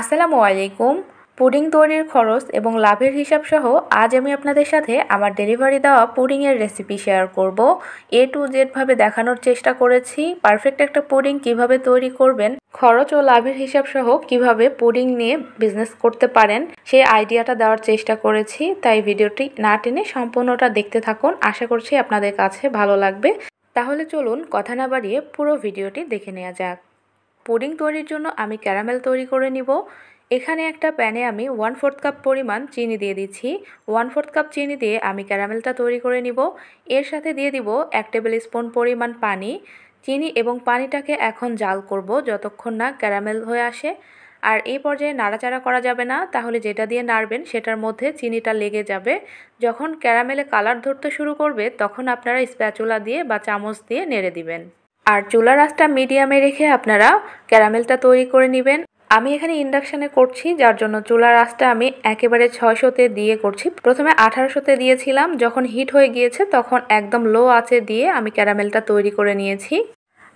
আসসালামু আলাইকুম পুডিং তৈরির খরচ এবং লাভের হিসাব সহ আজ আমি আপনাদের সাথে আমার ডেলিভারি দেওয়া পুডিংয়ের রেসিপি শেয়ার করব এ টু জেডভাবে দেখানোর চেষ্টা করেছি পারফেক্ট একটা পুডিং কিভাবে তৈরি করবেন খরচ ও লাভের হিসাব সহ কিভাবে পুডিং নিয়ে বিজনেস করতে পারেন সেই আইডিয়াটা দেওয়ার চেষ্টা করেছি তাই ভিডিওটি না টেনে সম্পূর্ণটা দেখতে থাকুন আশা করছি আপনাদের কাছে ভালো লাগবে তাহলে চলুন কথা না বাড়িয়ে পুরো ভিডিওটি দেখে নেওয়া যাক পুডিং তৈরির জন্য আমি ক্যারামেল তৈরি করে নিব এখানে একটা প্যানে আমি ওয়ান ফোর্থ কাপ পরিমাণ চিনি দিয়ে দিচ্ছি ওয়ান ফোর্থ কাপ চিনি দিয়ে আমি ক্যারামেলটা তৈরি করে নিব এর সাথে দিয়ে দিব এক টেবিল স্পুন পরিমাণ পানি চিনি এবং পানিটাকে এখন জাল করব যতক্ষণ না ক্যারামেল হয়ে আসে আর এই পর্যায়ে নাড়াচাড়া করা যাবে না তাহলে যেটা দিয়ে নাড়বেন সেটার মধ্যে চিনিটা লেগে যাবে যখন ক্যারামেলে কালার ধরতে শুরু করবে তখন আপনারা স্প্যাচুলা দিয়ে বা চামচ দিয়ে নেড়ে দিবেন আর চুলা রাস্তা মিডিয়ামে রেখে আপনারা ক্যারামেলটা তৈরি করে নেবেন আমি এখানে ইন্ডাকশানে করছি যার জন্য চুলার রাস্তা আমি একেবারে ছয়শোতে দিয়ে করছি প্রথমে আঠারোশোতে দিয়েছিলাম যখন হিট হয়ে গিয়েছে তখন একদম লো আছে দিয়ে আমি ক্যারামেলটা তৈরি করে নিয়েছি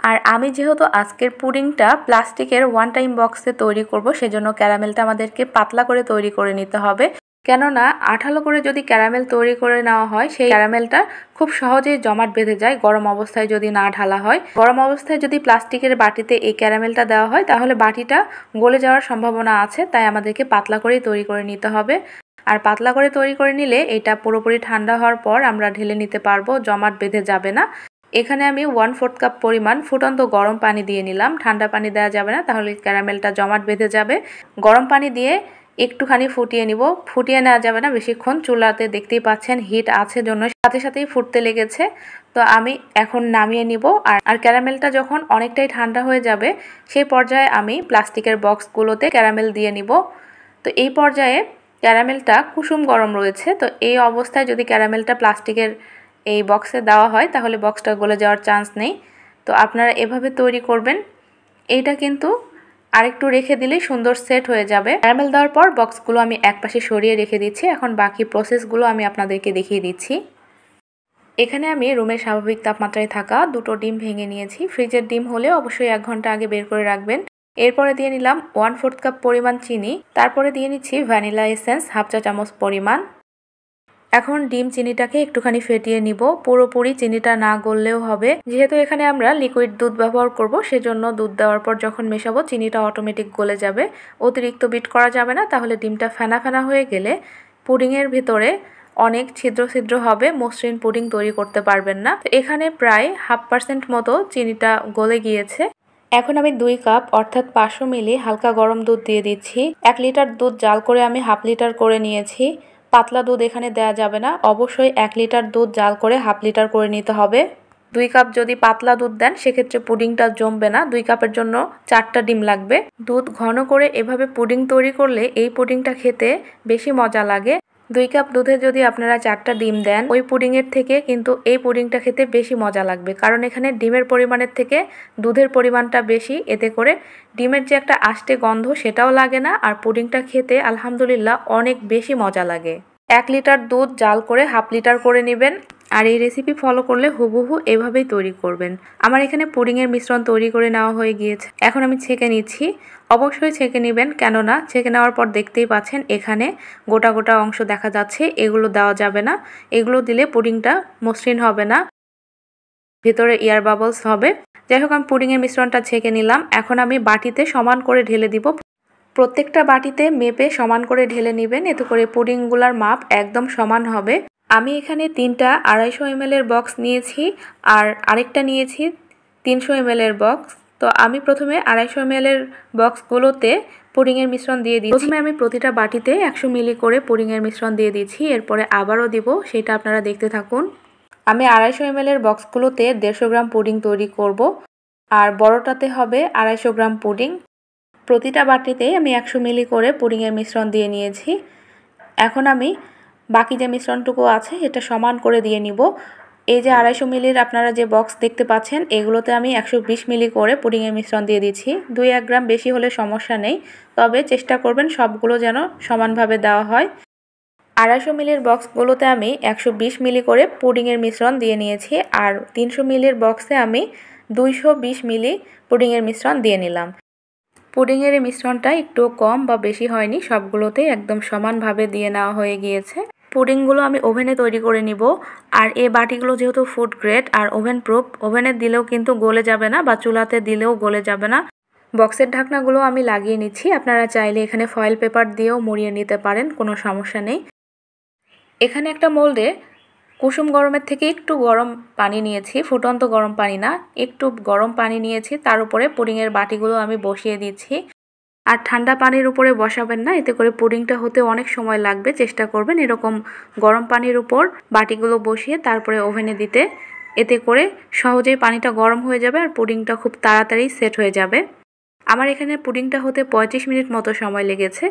আর আমি যেহেতু আজকের পুডিংটা প্লাস্টিকের ওয়ান টাইম বক্সে তৈরি করব সেজন্য ক্যারামেলটা আমাদেরকে পাতলা করে তৈরি করে নিতে হবে কেননা আঠালো করে যদি ক্যারামেল তৈরি করে নেওয়া হয় সেই ক্যারামেলটা খুব সহজেই জমাট বেঁধে যায় গরম অবস্থায় যদি না ঢালা হয় গরম অবস্থায় যদি প্লাস্টিকের বাটিতে এই ক্যারামেলটা দেওয়া হয় তাহলে বাটিটা গলে যাওয়ার সম্ভাবনা আছে তাই আমাদেরকে পাতলা করেই তৈরি করে নিতে হবে আর পাতলা করে তৈরি করে নিলে এটা পুরোপুরি ঠান্ডা হওয়ার পর আমরা ঢেলে নিতে পারবো জমাট বেঁধে যাবে না এখানে আমি ওয়ান ফোর্থ কাপ পরিমাণ ফুটন্ত গরম পানি দিয়ে নিলাম ঠান্ডা পানি দেওয়া যাবে না তাহলে ক্যারামেলটা জমাট বেঁধে যাবে গরম পানি দিয়ে একটুখানি ফুটিয়ে নিব ফুটিয়ে নেওয়া যাবে না বেশিক্ষণ চুলাতে দেখতেই পাচ্ছেন হিট আছে জন্য সাথে সাথেই ফুটতে লেগেছে তো আমি এখন নামিয়ে নিব আর আর ক্যারামেলটা যখন অনেকটাই ঠান্ডা হয়ে যাবে সেই পর্যায়ে আমি প্লাস্টিকের বক্সগুলোতে ক্যারামেল দিয়ে নিব তো এই পর্যায়ে ক্যারামেলটা কুসুম গরম রয়েছে তো এই অবস্থায় যদি ক্যারামেলটা প্লাস্টিকের এই বক্সে দেওয়া হয় তাহলে বক্সটা গলে যাওয়ার চান্স নেই তো আপনারা এভাবে তৈরি করবেন এইটা কিন্তু আর একটু রেখে দিলে সুন্দর সেট হয়ে যাবে ক্যারামেল দেওয়ার পর বক্সগুলো আমি একপাশে সরিয়ে রেখে দিচ্ছি এখন বাকি প্রসেসগুলো আমি আপনাদেরকে দেখিয়ে দিচ্ছি এখানে আমি রুমের স্বাভাবিক তাপমাত্রায় থাকা দুটো ডিম ভেঙে নিয়েছি ফ্রিজের ডিম হলে অবশ্যই এক ঘন্টা আগে বের করে রাখবেন এরপরে দিয়ে নিলাম ওয়ান ফোর্থ কাপ পরিমাণ চিনি তারপরে দিয়ে নিচ্ছি ভ্যানিলা এসেন্স হাফ চা চামচ পরিমাণ এখন ডিম চিনিটাকে একটুখানি ফেটিয়ে নিব পুরোপুরি চিনিটা না গললেও হবে যেহেতু এখানে আমরা লিকুইড দুধ ব্যবহার করব সেজন্য দুধ দেওয়ার পর যখন মেশাবো চিনিটা অটোমেটিক গলে যাবে অতিরিক্ত বিট করা যাবে না তাহলে ডিমটা ফেনা ফেনা হয়ে গেলে পুডিংয়ের ভিতরে অনেক ছিদ্র ছিদ্র হবে মসৃণ পুডিং তৈরি করতে পারবেন না এখানে প্রায় হাফ পার্সেন্ট মতো চিনিটা গলে গিয়েছে এখন আমি দুই কাপ অর্থাৎ পাঁচশো মিলি হালকা গরম দুধ দিয়ে দিচ্ছি এক লিটার দুধ জাল করে আমি হাফ লিটার করে নিয়েছি পাতলা দুধ এখানে দেয়া যাবে না অবশ্যই এক লিটার দুধ জাল করে হাফ লিটার করে নিতে হবে দুই কাপ যদি পাতলা দুধ দেন সেক্ষেত্রে পুডিংটা জমবে না দুই কাপের জন্য চারটা ডিম লাগবে দুধ ঘন করে এভাবে পুডিং তৈরি করলে এই পুডিংটা খেতে বেশি মজা লাগে দুই কাপ দুধে যদি আপনারা চারটা ডিম দেন ওই পুডিংয়ের থেকে কিন্তু এই পুডিংটা খেতে বেশি মজা লাগবে কারণ এখানে ডিমের পরিমাণের থেকে দুধের পরিমাণটা বেশি এতে করে ডিমের যে একটা আষ্টে গন্ধ সেটাও লাগে না আর পুডিংটা খেতে আলহামদুলিল্লাহ অনেক বেশি মজা লাগে এক লিটার দুধ জাল করে হাফ লিটার করে নেবেন আর এই রেসিপি ফলো করলে হুবহু এভাবেই তৈরি করবেন আমার এখানে পুডিংয়ের মিশ্রণ তৈরি করে নেওয়া হয়ে গিয়েছে এখন আমি ছেঁকে নিচ্ছি অবশ্যই ছেঁকে নেবেন কেননা ছেঁকে নেওয়ার পর দেখতেই পাচ্ছেন এখানে গোটা গোটা অংশ দেখা যাচ্ছে এগুলো দেওয়া যাবে না এগুলো দিলে পুডিংটা মসৃণ হবে না ভেতরে ইয়ার বাবলস হবে যাই হোক আমি পুডিংয়ের মিশ্রণটা ছেঁকে নিলাম এখন আমি বাটিতে সমান করে ঢেলে দিব প্রত্যেকটা বাটিতে মেপে সমান করে ঢেলে নেবেন এতে করে পুডিংগুলার মাপ একদম সমান হবে আমি এখানে তিনটা আড়াইশো এম বক্স নিয়েছি আর আরেকটা নিয়েছি তিনশো এম এর বক্স তো আমি প্রথমে আড়াইশো এম এর বক্সগুলোতে পুডিংয়ের মিশ্রণ দিয়ে দিই প্রথমে আমি প্রতিটা বাটিতে একশো মিলি করে পুডিংয়ের মিশ্রণ দিয়ে দিচ্ছি এরপরে আবারও দিব সেটা আপনারা দেখতে থাকুন আমি আড়াইশো এম এর বক্সগুলোতে দেড়শো গ্রাম পুডিং তৈরি করব আর বড়টাতে হবে আড়াইশো গ্রাম পুডিং প্রতিটা বাটিতেই আমি একশো মিলি করে পুডিংয়ের মিশ্রণ দিয়ে নিয়েছি এখন আমি বাকি যে মিশ্রণটুকু আছে এটা সমান করে দিয়ে নিব এই যে আড়াইশো মিলির আপনারা যে বক্স দেখতে পাচ্ছেন এগুলোতে আমি একশো মিলি করে পুডিংয়ের মিশ্রণ দিয়ে দিচ্ছি দুই এক গ্রাম বেশি হলে সমস্যা নেই তবে চেষ্টা করবেন সবগুলো যেন সমানভাবে দেওয়া হয় আড়াইশো মিলির বক্সগুলোতে আমি একশো মিলি করে পুডিংয়ের মিশ্রণ দিয়ে নিয়েছি আর তিনশো মিলির বক্সে আমি দুইশো মিলি পুডিংয়ের মিশ্রণ দিয়ে নিলাম পুডিংয়ের মিশ্রণটা একটু কম বা বেশি হয়নি সবগুলোতেই একদম সমানভাবে দিয়ে নেওয়া হয়ে গিয়েছে পুডিংগুলো আমি ওভেনে তৈরি করে নিব আর এই বাটিগুলো যেহেতু ফুড গ্রেড আর ওভেন প্রুফ ওভেনে দিলেও কিন্তু গলে যাবে না বা চুলাতে দিলেও গলে যাবে না বক্সের ঢাকনাগুলো আমি লাগিয়ে নিচ্ছি আপনারা চাইলে এখানে ফয়েল পেপার দিয়েও মুড়িয়ে নিতে পারেন কোনো সমস্যা নেই এখানে একটা মোল্ডে কুসুম গরমের থেকে একটু গরম পানি নিয়েছি ফুটন্ত গরম পানি না একটু গরম পানি নিয়েছি তার উপরে পুডিংয়ের বাটিগুলো আমি বসিয়ে দিচ্ছি আর ঠান্ডা পানির উপরে বসাবেন না এতে করে পুডিংটা হতে অনেক সময় লাগবে চেষ্টা করবেন এরকম গরম পানির উপর বাটিগুলো বসিয়ে তারপরে ওভেনে দিতে এতে করে সহজেই পানিটা গরম হয়ে যাবে আর পুডিংটা খুব তাড়াতাড়ি সেট হয়ে যাবে আমার এখানে পুডিংটা হতে ৩৫ মিনিট মতো সময় লেগেছে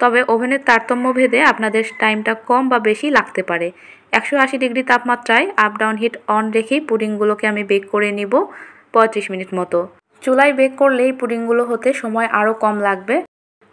তবে ওভেনের তারতম্য ভেদে আপনাদের টাইমটা কম বা বেশি লাগতে পারে একশো আশি ডিগ্রি তাপমাত্রায় আপ ডাউন হিট অন রেখেই পুডিংগুলোকে আমি বেক করে নিব ৩৫ মিনিট মতো চুলায় বেক করলে এই পুডিংগুলো হতে সময় আরও কম লাগবে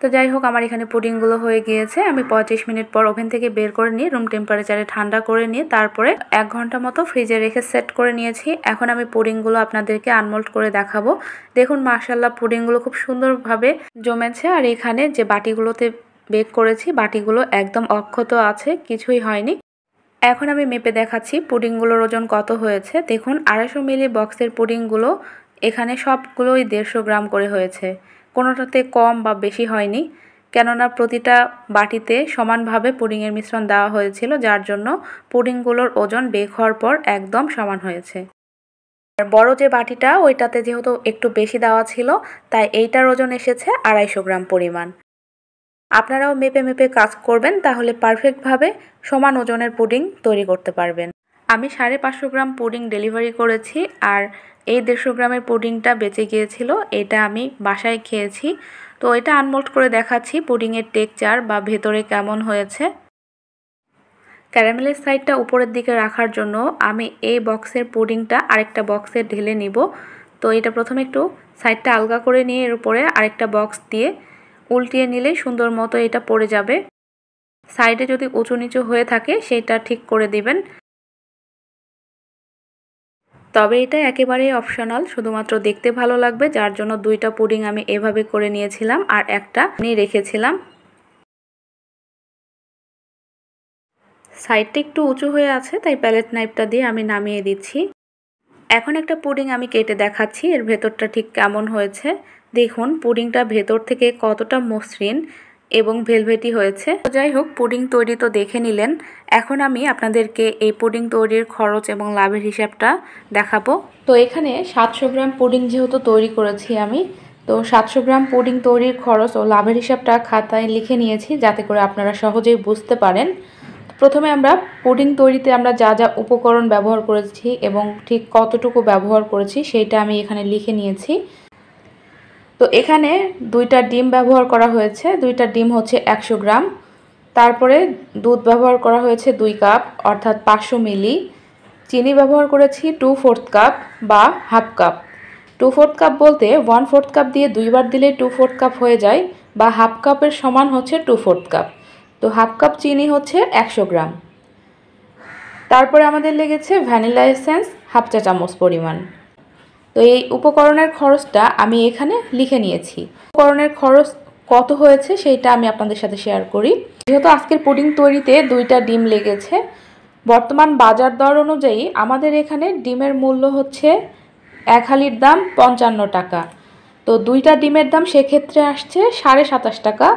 তো যাই হোক আমার এখানে পুডিংগুলো হয়ে গিয়েছে আমি পঁচিশ মিনিট পর ওভেন থেকে বের করে নিয়ে রুম টেম্পারেচারে ঠান্ডা করে নিয়ে তারপরে এক ঘন্টা মতো ফ্রিজে রেখে সেট করে নিয়েছি এখন আমি পুডিংগুলো আপনাদেরকে আনমোল্ড করে দেখাবো দেখুন মার্শাল্লাহ পুডিংগুলো খুব সুন্দরভাবে জমেছে আর এখানে যে বাটিগুলোতে বেক করেছি বাটিগুলো একদম অক্ষত আছে কিছুই হয়নি এখন আমি মেপে দেখাচ্ছি পুডিংগুলোর ওজন কত হয়েছে দেখুন আড়াইশো মিলি বক্সের পুডিংগুলো এখানে সবগুলোই দেড়শো গ্রাম করে হয়েছে কোনোটাতে কম বা বেশি হয়নি কেননা প্রতিটা বাটিতে সমানভাবে পুডিংয়ের মিশ্রণ দেওয়া হয়েছিল যার জন্য পুডিংগুলোর ওজন বেক হওয়ার পর একদম সমান হয়েছে আর বড় যে বাটিটা ওইটাতে যেহেতু একটু বেশি দেওয়া ছিল তাই এইটার ওজন এসেছে আড়াইশো গ্রাম পরিমাণ আপনারাও মেপে মেপে কাজ করবেন তাহলে পারফেক্টভাবে সমান ওজনের পুডিং তৈরি করতে পারবেন আমি সাড়ে পাঁচশো গ্রাম পুডিং ডেলিভারি করেছি আর এই দেড়শো গ্রামের পুডিংটা বেঁচে গিয়েছিল এটা আমি বাসায় খেয়েছি তো এটা আনমোল্ড করে দেখাচ্ছি পুডিংয়ের টেকচার বা ভেতরে কেমন হয়েছে ক্যারামেলের সাইডটা উপরের দিকে রাখার জন্য আমি এই বক্সের পুডিংটা আরেকটা বক্সে ঢেলে নিব তো এটা প্রথমে একটু সাইডটা আলগা করে নিয়ে এর উপরে আরেকটা বক্স দিয়ে উল্টিয়ে নিলে সুন্দর মতো এটা পড়ে যাবে সাইডে যদি উঁচু নিচু হয়ে থাকে সেটা ঠিক করে দিবেন তবে এটা একেবারেই অপশনাল শুধুমাত্র দেখতে ভালো লাগবে যার জন্য দুইটা পুডিং আমি এভাবে করে নিয়েছিলাম আর একটা নিয়ে রেখেছিলাম সাইডটা একটু উঁচু হয়ে আছে তাই প্যালেট নাইফটা দিয়ে আমি নামিয়ে দিচ্ছি এখন একটা পুডিং আমি কেটে দেখাচ্ছি এর ভেতরটা ঠিক কেমন হয়েছে দেখুন পুডিংটা ভেতর থেকে কতটা মসৃণ এবং ভেলভেটি হয়েছে তো যাই হোক পুডিং তৈরি তো দেখে নিলেন এখন আমি আপনাদেরকে এই পুডিং তৈরির খরচ এবং লাভের হিসাবটা দেখাবো তো এখানে সাতশো গ্রাম পুডিং যেহেতু তৈরি করেছি আমি তো সাতশো গ্রাম পুডিং তৈরির খরচ ও লাভের হিসাবটা খাতায় লিখে নিয়েছি যাতে করে আপনারা সহজেই বুঝতে পারেন প্রথমে আমরা পুডিং তৈরিতে আমরা যা যা উপকরণ ব্যবহার করেছি এবং ঠিক কতটুকু ব্যবহার করেছি সেইটা আমি এখানে লিখে নিয়েছি তো এখানে দুইটা ডিম ব্যবহার করা হয়েছে দুইটা ডিম হচ্ছে একশো গ্রাম তারপরে দুধ ব্যবহার করা হয়েছে দুই কাপ অর্থাৎ পাঁচশো মিলি চিনি ব্যবহার করেছি টু ফোর্থ কাপ বা half cup two fourth cup বলতে ওয়ান ফোর্থ কাপ দিয়ে দুইবার দিলে টু ফোর্থ কাপ হয়ে যায় বা হাফ কাপের সমান হচ্ছে টু ফোর্থ কাপ তো হাফ কাপ চিনি হচ্ছে একশো গ্রাম তারপরে আমাদের লেগেছে ভ্যানিলা এসেন্স হাফ চা চামচ পরিমাণ তো এই উপকরণের খরচটা আমি এখানে লিখে নিয়েছি উপকরণের খরচ কত হয়েছে সেইটা আমি আপনাদের সাথে শেয়ার করি যেহেতু আজকের পুডিং তৈরিতে দুইটা ডিম লেগেছে বর্তমান বাজার দর অনুযায়ী আমাদের এখানে ডিমের মূল্য হচ্ছে এক হালির দাম পঞ্চান্ন টাকা তো দুইটা ডিমের দাম সেক্ষেত্রে আসছে সাড়ে সাতাশ টাকা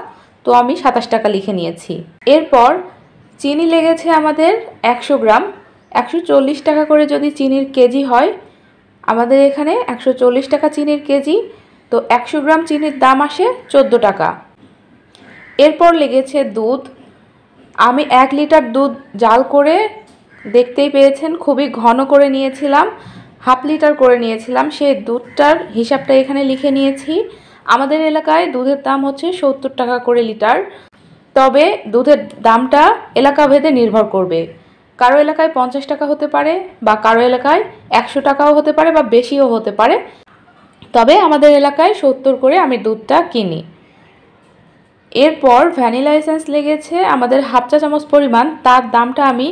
তো আমি সাতাশ টাকা লিখে নিয়েছি এরপর চিনি লেগেছে আমাদের একশো গ্রাম একশো টাকা করে যদি চিনির কেজি হয় আমাদের এখানে একশো টাকা চিনির কেজি তো একশো গ্রাম চিনির দাম আসে চোদ্দো টাকা এরপর লেগেছে দুধ আমি এক লিটার দুধ জাল করে দেখতেই পেয়েছেন খুবই ঘন করে নিয়েছিলাম হাফ লিটার করে নিয়েছিলাম সেই দুধটার হিসাবটা এখানে লিখে নিয়েছি আমাদের এলাকায় দুধের দাম হচ্ছে সত্তর টাকা করে লিটার তবে দুধের দামটা এলাকাভেদে নির্ভর করবে কারো এলাকায় পঞ্চাশ টাকা হতে পারে বা কারো এলাকায় একশো টাকাও হতে পারে বা বেশিও হতে পারে তবে আমাদের এলাকায় সত্তর করে আমি দুধটা কিনি এরপর ভ্যানিলা এসেন্স লেগেছে আমাদের হাফ চা চামচ পরিমাণ তার দামটা আমি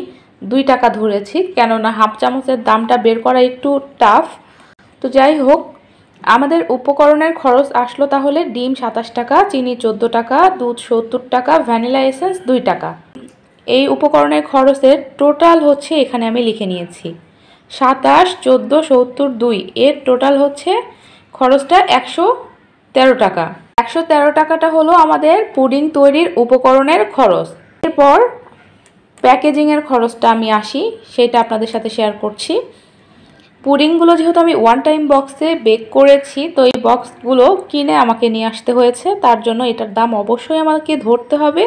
দুই টাকা ধরেছি কেননা হাফ চামচের দামটা বের করা একটু টাফ তো যাই হোক আমাদের উপকরণের খরচ আসলো তাহলে ডিম সাতাশ টাকা চিনি চোদ্দো টাকা দুধ সত্তর টাকা ভ্যানিলা এসেন্স দুই টাকা এই উপকরণের খরচের টোটাল হচ্ছে এখানে আমি লিখে নিয়েছি সাতাশ চোদ্দো সত্তর দুই এর টোটাল হচ্ছে খরচটা একশো তেরো টাকা একশো তেরো টাকাটা হলো আমাদের পুডিং তৈরির উপকরণের খরচ এরপর প্যাকেজিংয়ের খরচটা আমি আসি সেটা আপনাদের সাথে শেয়ার করছি পুডিংগুলো যেহেতু আমি ওয়ান টাইম বক্সে বেক করেছি তো এই বক্সগুলো কিনে আমাকে নিয়ে আসতে হয়েছে তার জন্য এটার দাম অবশ্যই আমাকে ধরতে হবে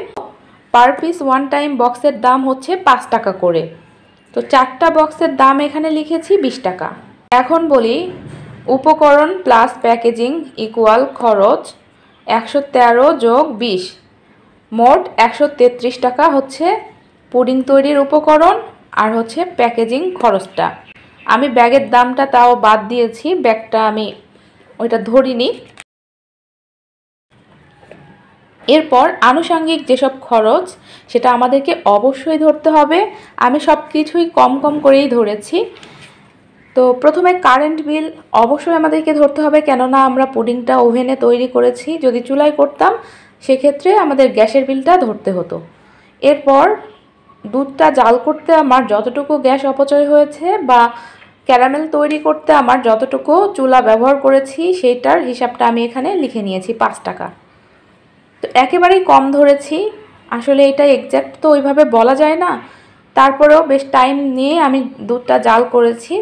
পার পিস ওয়ান টাইম বক্সের দাম হচ্ছে পাঁচ টাকা করে তো চারটা বক্সের দাম এখানে লিখেছি বিশ টাকা এখন বলি উপকরণ প্লাস প্যাকেজিং ইকুয়াল খরচ একশো তেরো যোগ বিশ মোট একশো তেত্রিশ টাকা হচ্ছে পুডিং তৈরির উপকরণ আর হচ্ছে প্যাকেজিং খরচটা আমি ব্যাগের দামটা তাও বাদ দিয়েছি ব্যাগটা আমি ওইটা ধরিনি এরপর আনুষঙ্গিক যেসব খরচ সেটা আমাদেরকে অবশ্যই ধরতে হবে আমি সব কিছুই কম কম করেই ধরেছি তো প্রথমে কারেন্ট বিল অবশ্যই আমাদেরকে ধরতে হবে কেননা আমরা পুডিংটা ওভেনে তৈরি করেছি যদি চুলায় করতাম সেক্ষেত্রে আমাদের গ্যাসের বিলটা ধরতে হতো এরপর দুধটা জাল করতে আমার যতটুকু গ্যাস অপচয় হয়েছে বা ক্যারামেল তৈরি করতে আমার যতটুকু চুলা ব্যবহার করেছি সেইটার হিসাবটা আমি এখানে লিখে নিয়েছি পাঁচ টাকা তো একেবারেই কম ধরেছি আসলে এটা এক্স্যাক্ট তো ওইভাবে বলা যায় না তারপরেও বেশ টাইম নিয়ে আমি দুধটা জাল করেছি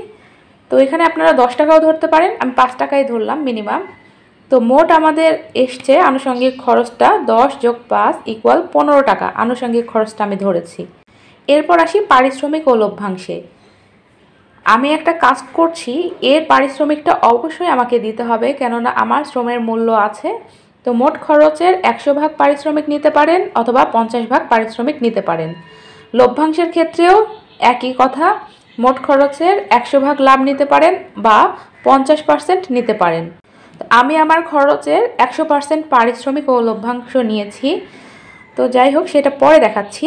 তো এখানে আপনারা দশ টাকাও ধরতে পারেন আমি পাঁচ টাকাই ধরলাম মিনিমাম তো মোট আমাদের এসছে আনুষঙ্গিক খরচটা দশ যোগ পাঁচ ইকুয়াল পনেরো টাকা আনুষঙ্গিক খরচটা আমি ধরেছি এরপর আসি পারিশ্রমিক ও লভ্যাংশে আমি একটা কাজ করছি এর পারিশ্রমিকটা অবশ্যই আমাকে দিতে হবে কেননা আমার শ্রমের মূল্য আছে তো মোট খরচের একশো ভাগ পারিশ্রমিক নিতে পারেন অথবা পঞ্চাশ ভাগ পারিশ্রমিক নিতে পারেন লভ্যাংশের ক্ষেত্রেও একই কথা মোট খরচের একশো ভাগ লাভ নিতে পারেন বা পঞ্চাশ পার্সেন্ট নিতে পারেন আমি আমার খরচের একশো পার্সেন্ট পারিশ্রমিক ও লভ্যাংশ নিয়েছি তো যাই হোক সেটা পরে দেখাচ্ছি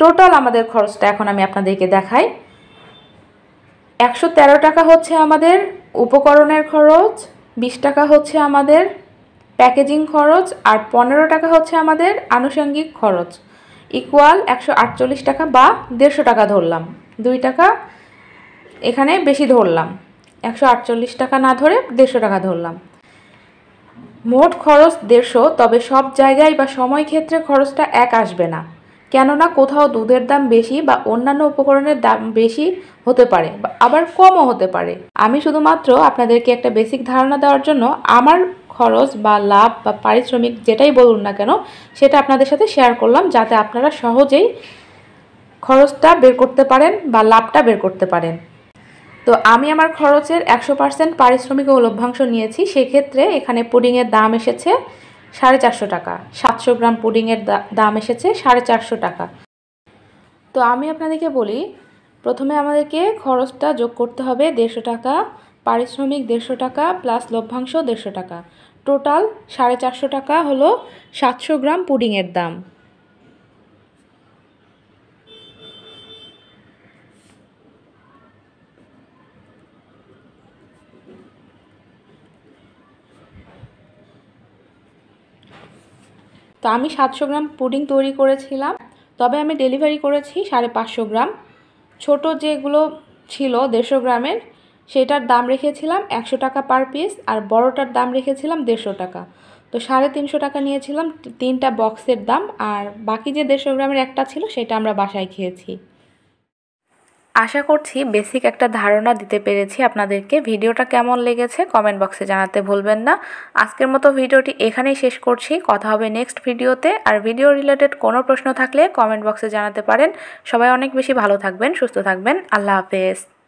টোটাল আমাদের খরচটা এখন আমি আপনাদেরকে দেখাই একশো টাকা হচ্ছে আমাদের উপকরণের খরচ বিশ টাকা হচ্ছে আমাদের প্যাকেজিং খরচ আর পনেরো টাকা হচ্ছে আমাদের আনুষঙ্গিক খরচ ইকুয়াল একশো আটচল্লিশ টাকা বা দেড়শো টাকা ধরলাম দুই টাকা এখানে বেশি ধরলাম একশো আটচল্লিশ টাকা না ধরে দেড়শো টাকা ধরলাম মোট খরচ দেড়শো তবে সব জায়গায় বা সময় ক্ষেত্রে খরচটা এক আসবে না কেননা কোথাও দুধের দাম বেশি বা অন্যান্য উপকরণের দাম বেশি হতে পারে আবার কমও হতে পারে আমি শুধুমাত্র আপনাদেরকে একটা বেসিক ধারণা দেওয়ার জন্য আমার খরচ বা লাভ বা পারিশ্রমিক যেটাই বলুন না কেন সেটা আপনাদের সাথে শেয়ার করলাম যাতে আপনারা সহজেই খরচটা বের করতে পারেন বা লাভটা বের করতে পারেন তো আমি আমার খরচের একশো পার্সেন্ট পারিশ্রমিক ও লভ্যাংশ নিয়েছি সেক্ষেত্রে এখানে পুডিংয়ের দাম এসেছে সাড়ে চারশো টাকা সাতশো গ্রাম পুডিংয়ের দাম এসেছে সাড়ে চারশো টাকা তো আমি আপনাদেরকে বলি প্রথমে আমাদেরকে খরচটা যোগ করতে হবে দেড়শো টাকা পারিশ্রমিক দেড়শো টাকা প্লাস লভ্যাংশ দেড়শো টাকা টোটাল সাড়ে চারশো টাকা হলো সাতশো গ্রাম পুডিংয়ের দাম তো আমি সাতশো গ্রাম পুডিং তৈরি করেছিলাম তবে আমি ডেলিভারি করেছি সাড়ে পাঁচশো গ্রাম ছোট যেগুলো ছিল দেড়শো গ্রামের সেটার দাম রেখেছিলাম একশো টাকা পার পিস আর বড়টার দাম রেখেছিলাম দেড়শো টাকা তো সাড়ে তিনশো টাকা নিয়েছিলাম তিনটা বক্সের দাম আর বাকি যে দেড়শো গ্রামের একটা ছিল সেটা আমরা বাসায় খেয়েছি আশা করছি বেসিক একটা ধারণা দিতে পেরেছি আপনাদেরকে ভিডিওটা কেমন লেগেছে কমেন্ট বক্সে জানাতে ভুলবেন না আজকের মতো ভিডিওটি এখানেই শেষ করছি কথা হবে নেক্সট ভিডিওতে আর ভিডিও রিলেটেড কোনো প্রশ্ন থাকলে কমেন্ট বক্সে জানাতে পারেন সবাই অনেক বেশি ভালো থাকবেন সুস্থ থাকবেন আল্লাহ হাফেজ